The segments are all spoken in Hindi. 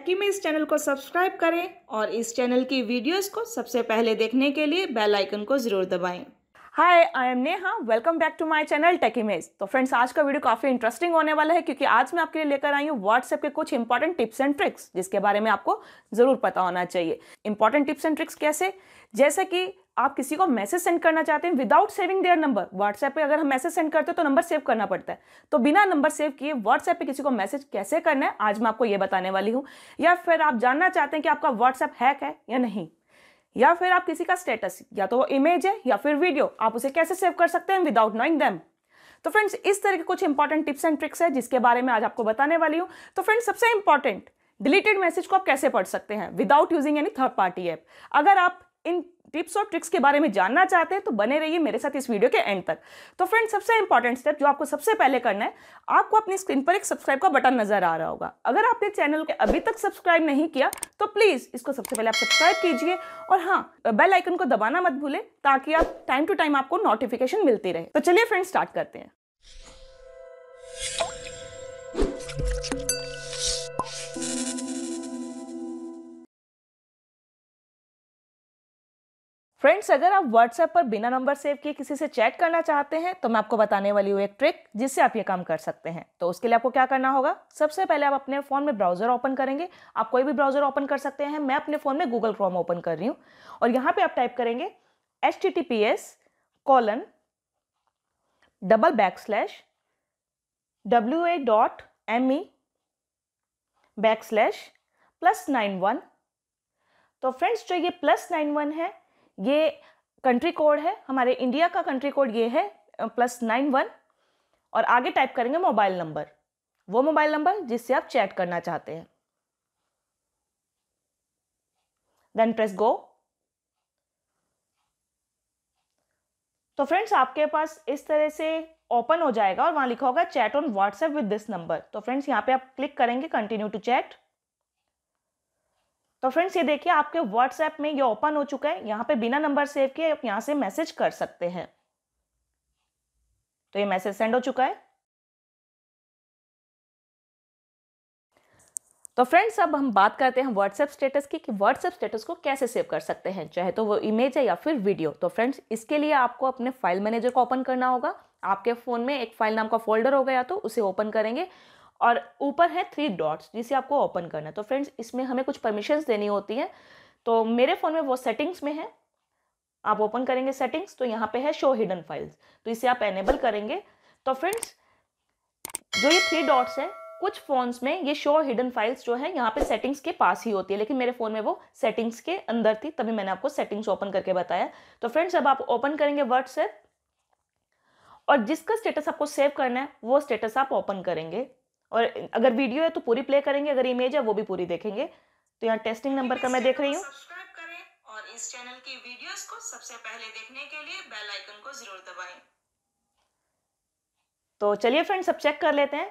ताकि में इस चैनल को सब्सक्राइब करें और इस चैनल की वीडियोस को सबसे पहले देखने के लिए बेल आइकन को ज़रूर दबाएं hi I am Neha welcome back to my channel tech image तो फ्रेंड्स आज का वीडियो काफ़ी इंटरेस्टिंग होने वाला है क्योंकि आज मैं आपके लिए लेकर आई हूँ व्हाट्सएप के कुछ इंपॉर्टेंट टिप्स एंड ट्रिक्स जिसके बारे में आपको ज़रूर पता होना चाहिए इंपॉर्टेंट टिप्स एंड ट्रिक्स कैसे जैसे कि आप किसी को मैसेज सेंड करना चाहते हैं without saving their number WhatsApp पे अगर हम मैसेज सेंड करते हैं तो नंबर सेव करना पड़ता है तो बिना नंबर सेव किए व्हाट्सएप पे किसी को मैसेज कैसे करना है आज मैं आपको ये बताने वाली हूँ या फिर आप जानना चाहते हैं कि आपका व्हाट्सएप हैक है या नहीं या फिर आप किसी का स्टेटस या तो वो इमेज है या फिर वीडियो आप उसे कैसे सेव कर सकते हैं विदाउट नोइंग दैम तो फ्रेंड्स इस तरह के कुछ इंपॉर्टेंट टिप्स एंड ट्रिक्स है जिसके बारे में आज आपको बताने वाली हूँ तो फ्रेंड्स सबसे इंपॉर्टेंट डिलीटेड मैसेज को आप कैसे पढ़ सकते हैं without using any third party app अगर आप इन टिप्स और ट्रिक्स के बारे में जानना चाहते हैं तो बने रहिए मेरे साथ इस वीडियो के एंड तक तो फ्रेंड्स सबसे इंपॉर्टेंट स्टेप जो आपको सबसे पहले करना है आपको अपनी स्क्रीन पर एक सब्सक्राइब का बटन नजर आ रहा होगा अगर आपने चैनल को अभी तक सब्सक्राइब नहीं किया तो प्लीज़ इसको सबसे पहले आप सब्सक्राइब कीजिए और हाँ बेल आइकन को दबाना मत भूले ताकि आप टाइम टू टाइम आपको नोटिफिकेशन मिलती रहे तो चलिए फ्रेंड स्टार्ट करते हैं फ्रेंड्स अगर आप व्हाट्सएप पर बिना नंबर सेव किए किसी से चैट करना चाहते हैं तो मैं आपको बताने वाली हूँ एक ट्रिक जिससे आप ये काम कर सकते हैं तो उसके लिए आपको क्या करना होगा सबसे पहले आप अपने फ़ोन में ब्राउज़र ओपन करेंगे आप कोई भी ब्राउज़र ओपन कर सकते हैं मैं अपने फ़ोन में गूगल क्रोम ओपन कर रही हूँ और यहाँ पर आप टाइप करेंगे H T T P S colon double back slash W A dot M E back slash plus nine one तो फ्रेंड्स जो ये प्लस नाइन वन है ये कंट्री कोड है हमारे इंडिया का कंट्री कोड ये है प्लस नाइन वन और आगे टाइप करेंगे मोबाइल नंबर वो मोबाइल नंबर जिससे आप चैट करना चाहते हैं देन प्रेस गो तो फ्रेंड्स आपके पास इस तरह से ओपन हो जाएगा और वहां लिखा होगा chat on WhatsApp with this number तो फ्रेंड्स यहां पे आप क्लिक करेंगे कंटिन्यू टू चैट तो फ्रेंड्स ये देखिए आपके व्हाट्सएप में ये ओपन हो चुका है यहाँ पे बिना नंबर सेव किए आप यहाँ से मैसेज कर सकते हैं तो ये मैसेज सेंड हो चुका है तो फ्रेंड्स अब हम बात करते हैं व्हाट्सएप स्टेटस की कि व्हाट्सएप स्टेटस को कैसे सेव कर सकते हैं चाहे तो वो इमेज है या फिर वीडियो तो फ्रेंड्स इसके लिए आपको अपने फाइल मैनेजर को ओपन करना होगा आपके फ़ोन में एक फाइल नाम का फोल्डर होगा या तो उसे ओपन करेंगे और ऊपर है थ्री डॉट्स जिसे आपको ओपन करना है तो फ्रेंड्स इसमें हमें कुछ परमिशंस देनी होती है तो मेरे फ़ोन में वो सेटिंग्स में है आप ओपन करेंगे सेटिंग्स तो यहाँ पे है शो हिडन फाइल्स तो इसे आप एनेबल करेंगे तो फ्रेंड्स जो ये थ्री डॉट्स है कुछ फ़ोन्स में ये शो हिडन फाइल्स जो है यहाँ पे सेटिंग्स के पास ही होती है लेकिन मेरे फ़ोन में वो सेटिंग्स के अंदर थी तभी मैंने आपको सेटिंग्स ओपन करके बताया तो फ्रेंड्स अब आप ओपन करेंगे व्हाट्सएप और जिसका स्टेटस आपको सेव करना है वो स्टेटस आप ओपन करेंगे और अगर वीडियो है तो पूरी प्ले करेंगे अगर इमेज है वो भी पूरी देखेंगे तो यहाँ टेस्टिंग नंबर का मैं देख रही हूँ और इस चैनल की वीडियोस को सबसे पहले देखने के लिए बेल आइकन को जरूर दबाएं। तो चलिए फ्रेंड्स अब चेक कर लेते हैं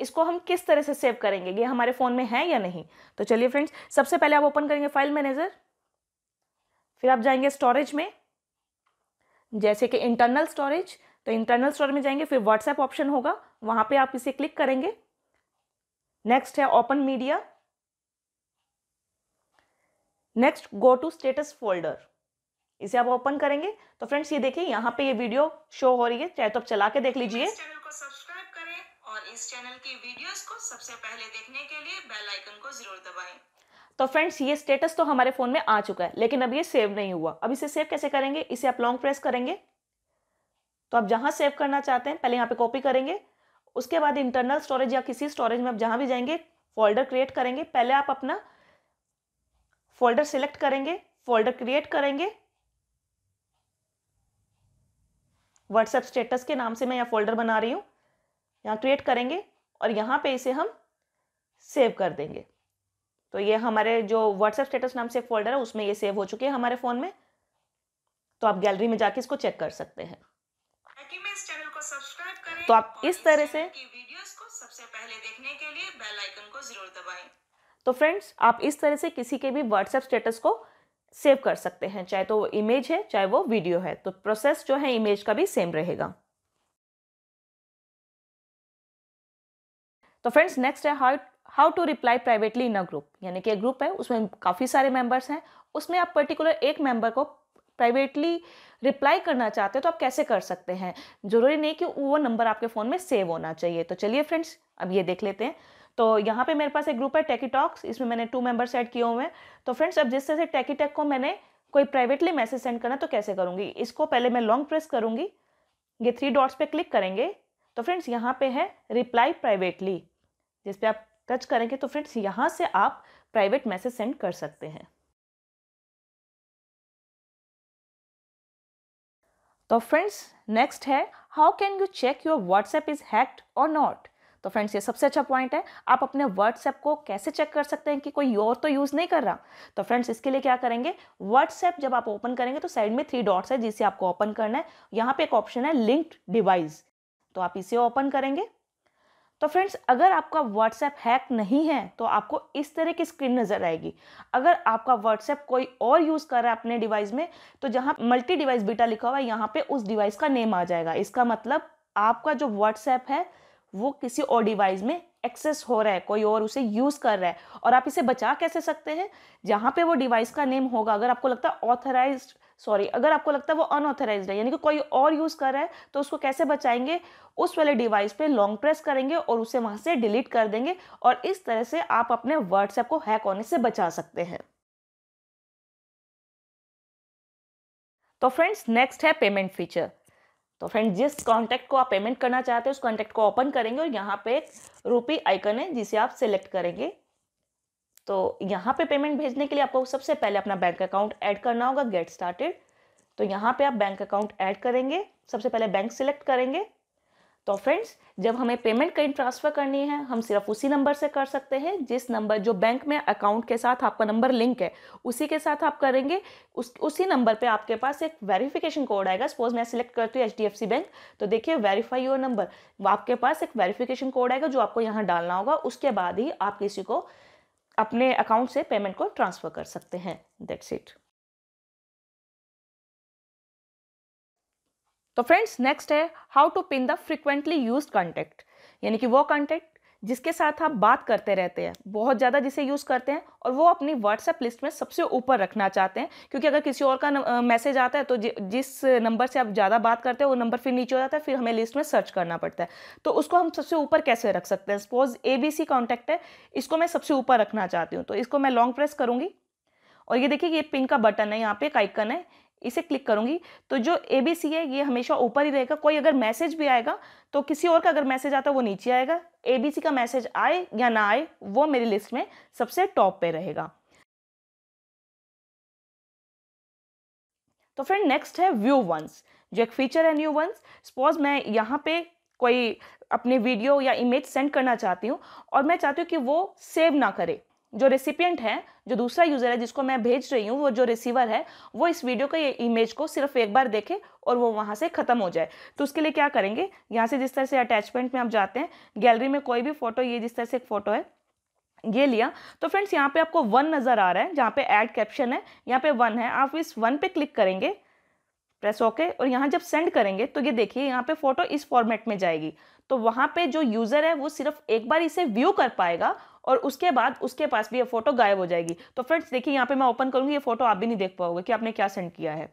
इसको हम किस तरह से सेव करेंगे ये हमारे फ़ोन में है या नहीं तो चलिए फ्रेंड्स सबसे पहले आप ओपन करेंगे फाइल मैनेजर फिर आप जाएंगे स्टोरेज में जैसे कि इंटरनल स्टोरेज तो इंटरनल स्टोरेज में जाएंगे फिर व्हाट्सएप ऑप्शन होगा वहां पे आप इसे क्लिक करेंगे नेक्स्ट है open media next go to status folder इसे आप ओपन करेंगे तो फ्रेंड्स ये देखिए यहाँ पे ये वीडियो शो हो रही है चाहे तो आप चला के देख लीजिए चैनल को सब्सक्राइब करें और इस चैनल की वीडियोस को सबसे पहले देखने के लिए बेल आइकन को जरूर दबाएं तो फ्रेंड्स ये स्टेटस तो हमारे फ़ोन में आ चुका है लेकिन अब ये सेव नहीं हुआ अब इसे सेव कैसे करेंगे इसे आप लॉन्ग प्रेस करेंगे तो आप जहां सेव करना चाहते हैं पहले यहाँ पे कॉपी करेंगे उसके बाद इंटरनल स्टोरेज या किसी स्टोरेज में आप जहां भी जाएंगे फोल्डर क्रिएट करेंगे पहले आप अपना फोल्डर सिलेक्ट करेंगे फोल्डर क्रिएट करेंगे व्हाट्सएप स्टेटस के नाम से मैं यहाँ फोल्डर बना रही हूँ यहाँ क्रिएट करेंगे और यहाँ पे इसे हम सेव कर देंगे तो ये हमारे जो व्हाट्सएप स्टेटस नाम से फोल्डर है उसमें ये सेव हो चुके हैं हमारे फ़ोन में तो आप गैलरी में जाके इसको चेक कर सकते हैं तो आप इस तरह से तो फ्रेंड्स आप इस तरह से किसी के भी व्हाट्सएप स्टेटस को सेव कर सकते हैं चाहे तो वो इमेज है चाहे वो वीडियो है तो प्रोसेस जो है इमेज का भी सेम रहेगा तो फ्रेंड्स नेक्स्ट है how how to reply privately in a group यानी कि ग्रुप है उसमें काफ़ी सारे मेंबर्स हैं उसमें आप पर्टिकुलर एक मेंबर को प्राइवेटली रिप्लाई करना चाहते हो तो आप कैसे कर सकते हैं ज़रूरी नहीं कि वो नंबर आपके फ़ोन में सेव होना चाहिए तो चलिए फ्रेंड्स अब ये देख लेते हैं तो यहाँ पे मेरे पास एक ग्रुप है टेकी टॉक्स इसमें मैंने टू मेंबर्स ऐड किए हुए हैं तो फ्रेंड्स अब जिस तरह से टेकी टेक को मैंने कोई प्राइवेटली मैसेज सेंड करना तो कैसे करूँगी इसको पहले मैं लॉन्ग प्रेस करूँगी ये थ्री डॉट्स पे क्लिक करेंगे तो फ्रेंड्स यहाँ पे है रिप्लाई प्राइवेटली जिस पर आप टच करेंगे तो फ्रेंड्स यहाँ से आप प्राइवेट मैसेज सेंड कर सकते हैं तो फ्रेंड्स नेक्स्ट है how can you check your WhatsApp is hacked और नॉट तो फ्रेंड्स ये सबसे अच्छा पॉइंट है आप अपने व्हाट्सएप को कैसे चेक कर सकते हैं कि कोई और तो यूज़ नहीं कर रहा तो फ्रेंड्स इसके लिए क्या करेंगे व्हाट्सएप जब आप ओपन करेंगे तो साइड में थ्री डॉट्स है जिसे आपको ओपन करना है यहाँ पे एक ऑप्शन है लिंक्ड डिवाइस तो आप इसे ओपन करेंगे तो फ्रेंड्स अगर आपका व्हाट्सएप हैक नहीं है तो आपको इस तरह की स्क्रीन नज़र आएगी अगर आपका व्हाट्सएप कोई और यूज़ कर रहा है अपने डिवाइस में तो जहाँ मल्टी डिवाइस बीटा लिखा हुआ है यहाँ पे उस डिवाइस का नेम आ जाएगा इसका मतलब आपका जो व्हाट्सएप है वो किसी और डिवाइस में एक्सेस हो रहा है कोई और उसे यूज़ कर रहा है और आप इसे बचा कैसे सकते हैं जहां पे वो डिवाइस का नेम होगा अगर आपको लगता है ऑथराइज सॉरी अगर आपको लगता है वो अनऑथराइज है यानी कि कोई और यूज़ कर रहा है तो उसको कैसे बचाएंगे उस वाले डिवाइस पे लॉन्ग प्रेस करेंगे और उसे वहां से डिलीट कर देंगे और इस तरह से आप अपने व्हाट्सएप को हैक होने से बचा सकते हैं तो फ्रेंड्स नेक्स्ट है पेमेंट फीचर तो फ्रेंड जिस कॉन्टैक्ट को आप पेमेंट करना चाहते हैं उस कॉन्टैक्ट को ओपन करेंगे और यहाँ पे एक रूपी आइकन है जिसे आप सेलेक्ट करेंगे तो यहाँ पे पेमेंट भेजने के लिए आपको सबसे पहले अपना बैंक अकाउंट ऐड करना होगा गेट स्टार्टेड तो यहाँ पे आप बैंक अकाउंट ऐड करेंगे सबसे पहले बैंक सिलेक्ट करेंगे तो फ्रेंड्स जब हमें पेमेंट कहीं ट्रांसफ़र करनी है हम सिर्फ उसी नंबर से कर सकते हैं जिस नंबर जो बैंक में अकाउंट के साथ आपका नंबर लिंक है उसी के साथ आप करेंगे उस उसी नंबर पे आपके पास एक वेरिफिकेशन कोड आएगा सपोज मैं सिलेक्ट करती हूँ एच बैंक तो देखिए वेरीफाई योर नंबर आपके पास एक वेरीफिकेशन कोड आएगा जो आपको यहाँ डालना होगा उसके बाद ही आप किसी को अपने अकाउंट से पेमेंट को ट्रांसफ़र कर सकते हैं दैट्स इट तो फ्रेंड्स नेक्स्ट है how to pin the frequently use contact यानी कि वो कॉन्टैक्ट जिसके साथ आप बात करते रहते हैं बहुत ज़्यादा जिसे यूज़ करते हैं और वो अपनी व्हाट्सएप लिस्ट में सबसे ऊपर रखना चाहते हैं क्योंकि अगर किसी और का मैसेज आता है तो जिस नंबर से आप ज़्यादा बात करते हैं वो नंबर फिर नीचे हो जाता है फिर हमें लिस्ट में सर्च करना पड़ता है तो उसको हम सबसे ऊपर कैसे रख सकते हैं suppose A B C contact है इसको मैं सबसे ऊपर रखना चाहती हूँ तो इसको मैं लॉन्ग प्रेस करूँगी और ये देखिए ये पिन का बटन है यहाँ पे एक आइकन है इसे क्लिक करूंगी तो जो ए बी सी है ये हमेशा ऊपर ही रहेगा कोई अगर मैसेज भी आएगा तो किसी और का अगर मैसेज आता है वो नीचे आएगा ए बी सी का मैसेज आए या ना आए वो मेरी लिस्ट में सबसे टॉप पे रहेगा तो फ्रेंड नेक्स्ट है व्यू वंस जो एक फीचर है न्यू वंस सपोज मैं यहाँ पे कोई अपने वीडियो या इमेज सेंड करना चाहती हूँ और मैं चाहती हूँ कि वो सेव ना करे जो रेसिपियंट है जो दूसरा यूज़र है जिसको मैं भेज रही हूँ वो जो रिसीवर है वो इस वीडियो का इमेज को सिर्फ एक बार देखे और वो वहाँ से ख़त्म हो जाए तो उसके लिए क्या करेंगे यहाँ से जिस तरह से अटैचमेंट में आप जाते हैं गैलरी में कोई भी फ़ोटो ये जिस तरह से एक फ़ोटो है ये लिया तो फ्रेंड्स यहाँ पे आपको वन नज़र आ रहा है जहाँ पे ऐड कैप्शन है यहाँ पे वन है आप इस वन पे क्लिक करेंगे प्रेस ओके और यहाँ जब सेंड करेंगे तो ये देखिए यहाँ पे फोटो इस फॉर्मेट में जाएगी तो वहाँ पे जो यूज़र है वो सिर्फ एक बार इसे व्यू कर पाएगा और उसके बाद उसके पास भी ये फोटो गायब हो जाएगी तो फ्रेंड्स देखिए यहाँ पे मैं ओपन करूंगी ये फोटो आप भी नहीं देख पाओगे कि आपने क्या सेंड किया है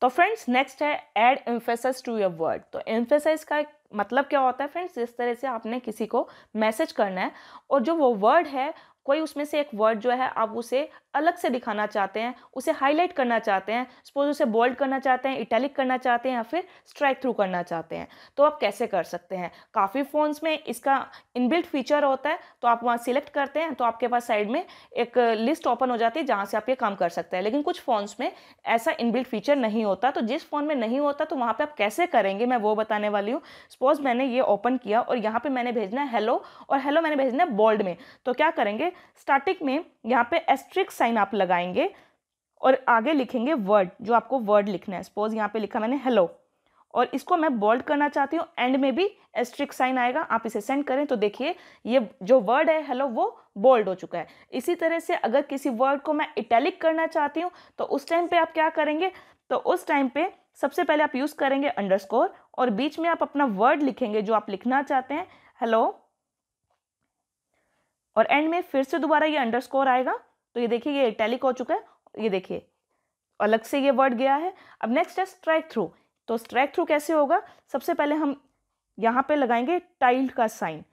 तो फ्रेंड्स नेक्स्ट है add emphasise to your word तो एम्फेसाइज का मतलब क्या होता है फ्रेंड्स जिस तरह से आपने किसी को मैसेज करना है और जो वो वर्ड है कोई उसमें से एक वर्ड जो है आप उसे अलग से दिखाना चाहते हैं उसे हाईलाइट करना चाहते हैं सपोज उसे बोल्ड करना चाहते हैं इटैलिक करना चाहते हैं या फिर स्ट्राइक थ्रू करना चाहते हैं तो आप कैसे कर सकते हैं काफ़ी फ़ोन्स में इसका इनबिल्ट फीचर होता है तो आप वहाँ सिलेक्ट करते हैं तो आपके पास साइड में एक लिस्ट ओपन हो जाती है जहाँ से आप ये काम कर सकते हैं लेकिन कुछ फ़ोन्स में ऐसा इनबिल्ट फीचर नहीं होता तो जिस फ़ोन में नहीं होता तो वहाँ पर आप कैसे करेंगे मैं वो बताने वाली हूँ सपोज मैंने ये ओपन किया और यहाँ पे मैंने भेजना है हेलो और हेलो मैंने भेजना है बोल्ड में तो क्या करेंगे स्टार्टिंग में यहाँ पे एस्ट्रिक साइन आप लगाएंगे और आगे लिखेंगे वर्ड जो आपको वर्ड लिखना है सपोज यहाँ पे लिखा मैंने हेलो और इसको मैं बोल्ड करना चाहती हूँ एंड में भी एस्ट्रिक साइन आएगा आप इसे सेंड करें तो देखिए ये जो वर्ड है हेलो वो बोल्ड हो चुका है इसी तरह से अगर किसी वर्ड को मैं इटैलिक करना चाहती हूँ तो उस टाइम पे आप क्या करेंगे तो उस टाइम पे सबसे पहले आप यूज़ करेंगे अंडरस्कोर और बीच में आप अपना वर्ड लिखेंगे जो आप लिखना चाहते हैं हेलो और एंड में फिर से दोबारा ये अंडरस्कोर आएगा तो ये देखिए ये इटैलिक हो चुका है ये देखिए अलग से ये वर्ड गया है अब नेक्स्ट है स्ट्राइक थ्रू तो स्ट्राइक थ्रू कैसे होगा सबसे पहले हम यहाँ पे लगाएंगे टाइल्ड का साइन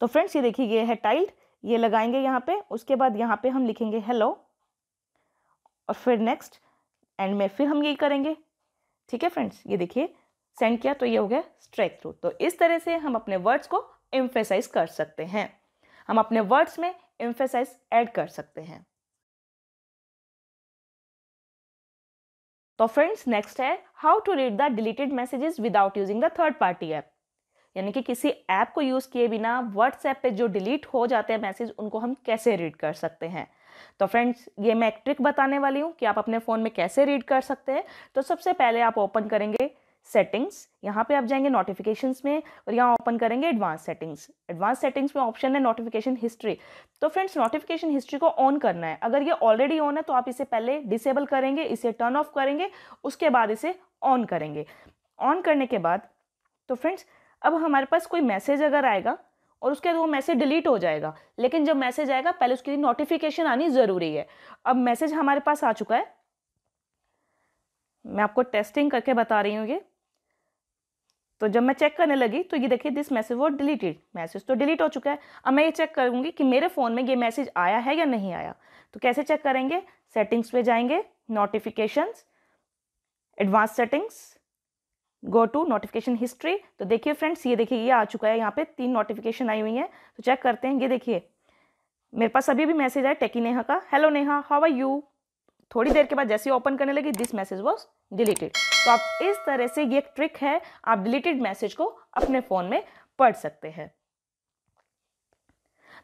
तो फ्रेंड्स ये देखिए ये है टाइल्ड ये लगाएंगे यहाँ पे उसके बाद यहाँ पे हम लिखेंगे हेलो और फिर नेक्स्ट एंड में फिर हम यही करेंगे ठीक है फ्रेंड्स ये देखिए सेंड किया तो ये हो गया स्ट्रेक थ्रू तो इस तरह से हम अपने वर्ड्स को एम्फेसाइज कर सकते हैं हम अपने वर्ड्स में एम्फेसाइज ऐड कर सकते हैं तो फ्रेंड्स नेक्स्ट है how to read the deleted messages without using the third party app यानी कि किसी ऐप को यूज़ किए बिना व्हाट्सएप पे जो डिलीट हो जाते हैं मैसेज उनको हम कैसे रीड कर सकते हैं तो फ्रेंड्स ये मैं एक ट्रिक बताने वाली हूँ कि आप अपने फ़ोन में कैसे रीड कर सकते हैं तो सबसे पहले आप ओपन करेंगे सेटिंग्स यहाँ पे आप जाएंगे नोटिफिकेशंस में और यहाँ ओपन करेंगे एडवांस सेटिंग्स एडवांस सेटिंग्स में ऑप्शन है नोटिफिकेशन हिस्ट्री तो फ्रेंड्स नोटिफिकेशन हिस्ट्री को ऑन करना है अगर ये ऑलरेडी ऑन है तो आप इसे पहले डिसेबल करेंगे इसे टर्न ऑफ करेंगे उसके बाद इसे ऑन करेंगे ऑन करने के बाद तो फ्रेंड्स अब हमारे पास कोई मैसेज अगर आएगा और उसके बाद वो मैसेज डिलीट हो जाएगा लेकिन जब मैसेज आएगा पहले उसके लिए नोटिफिकेशन आनी ज़रूरी है अब मैसेज हमारे पास आ चुका है मैं आपको टेस्टिंग करके बता रही हूँ ये तो जब मैं चेक करने लगी तो ये देखिए दिस मैसेज वो डिलीटेड मैसेज तो डिलीट हो चुका है अब मैं ये चेक करूँगी कि मेरे फ़ोन में ये मैसेज आया है या नहीं आया तो कैसे चेक करेंगे सेटिंग्स पे जाएंगे notifications advance settings go to notification history तो देखिए फ्रेंड्स ये देखिए ये आ चुका है यहाँ पे तीन नोटिफिकेशन आई हुई हैं तो चेक करते हैं ये देखिए मेरे पास अभी भी मैसेज आया टेकी नेहा का hello Neha how are you थोड़ी देर के बाद जैसे ओपन करने लगी दिस मैसेज वॉज डिलीटेड तो आप इस तरह से ये एक ट्रिक है आप डिलीटेड मैसेज को अपने फ़ोन में पढ़ सकते हैं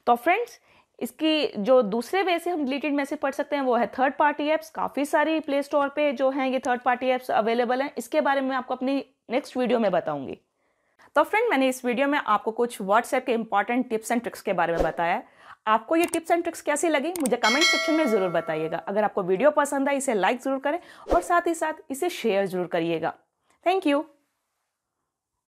तो फ्रेंड्स इसकी जो दूसरे वे से हम डिलीटेड मैसेज पढ़ सकते हैं वो है थर्ड पार्टी ऐप्स काफ़ी सारी प्ले स्टोर पे जो हैं ये थर्ड पार्टी ऐप्स अवेलेबल हैं इसके बारे में आपको अपनी नेक्स्ट वीडियो में बताऊंगी तो फ्रेंड मैंने इस वीडियो में आपको कुछ व्हाट्सएप के इंपॉर्टेंट टिप्स एंड ट्रिक्स के बारे में बताया आपको ये टिप्स एंड ट्रिक्स कैसी लगी मुझे कमेंट सेक्शन में ज़रूर बताइएगा अगर आपको वीडियो पसंद आए इसे लाइक ज़रूर करें और साथ ही साथ इसे शेयर ज़रूर करिएगा थैंक यू